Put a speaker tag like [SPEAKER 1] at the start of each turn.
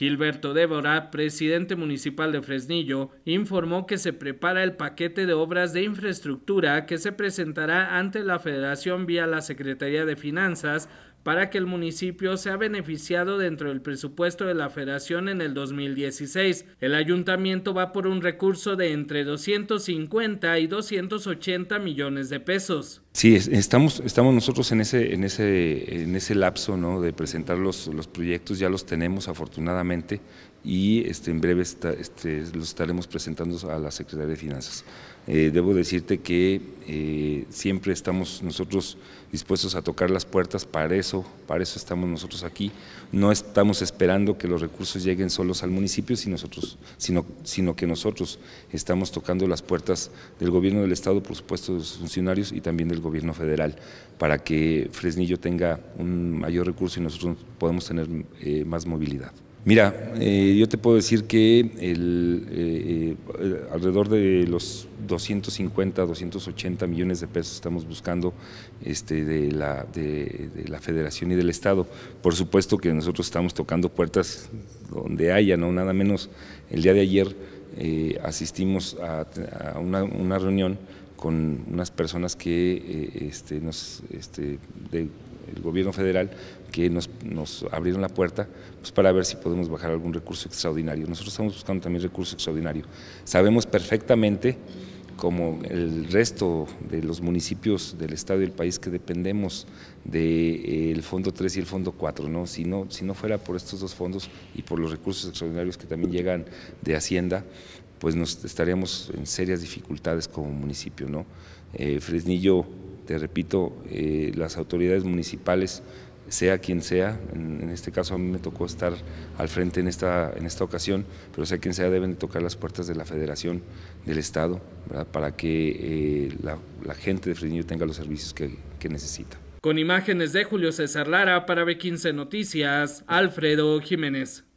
[SPEAKER 1] Gilberto Débora, presidente municipal de Fresnillo, informó que se prepara el paquete de obras de infraestructura que se presentará ante la Federación vía la Secretaría de Finanzas para que el municipio sea beneficiado dentro del presupuesto de la federación en el 2016. El ayuntamiento va por un recurso de entre 250 y 280 millones de pesos.
[SPEAKER 2] Sí, estamos, estamos nosotros en ese, en ese, en ese lapso ¿no? de presentar los, proyectos, ya los tenemos afortunadamente y este, en breve este, los estaremos presentando a la Secretaría de Finanzas. Eh, debo decirte que eh, siempre estamos nosotros dispuestos a tocar las puertas para eso para eso estamos nosotros aquí. No estamos esperando que los recursos lleguen solos al municipio, sino, que nosotros estamos tocando las puertas del gobierno del Estado, por supuesto, de los funcionarios y también del gobierno federal, para que Fresnillo tenga un mayor recurso y nosotros podemos tener eh, más movilidad. Mira, eh, yo te puedo decir que el, eh, eh, alrededor de los 250, 280 millones de pesos estamos buscando este, de, la, de, la, Federación y del Estado. Por supuesto que nosotros estamos tocando puertas donde haya, no nada menos. El día de ayer asistimos a, una, reunión con unas personas que este, nos, este, el gobierno federal que nos, abrieron la puerta pues, para ver si podemos bajar algún recurso extraordinario. Nosotros estamos buscando también recurso extraordinario. Sabemos perfectamente como el resto de los municipios del estado y del país que dependemos del eh, Fondo 3 y el Fondo 4. ¿no? Si, no, si no fuera por estos dos fondos y por los recursos extraordinarios que también llegan de Hacienda, pues nos estaríamos en serias dificultades como municipio. ¿no? Eh, Fresnillo te repito, eh, las autoridades municipales, sea quien sea, en, este caso a mí me tocó estar al frente en esta, en esta ocasión, pero sea quien sea, deben tocar las puertas de la Federación, del Estado, para que eh, la, gente de Fresnillo tenga los servicios que, que necesita.
[SPEAKER 1] Con imágenes de Julio César Lara para B15 Noticias, Alfredo Jiménez.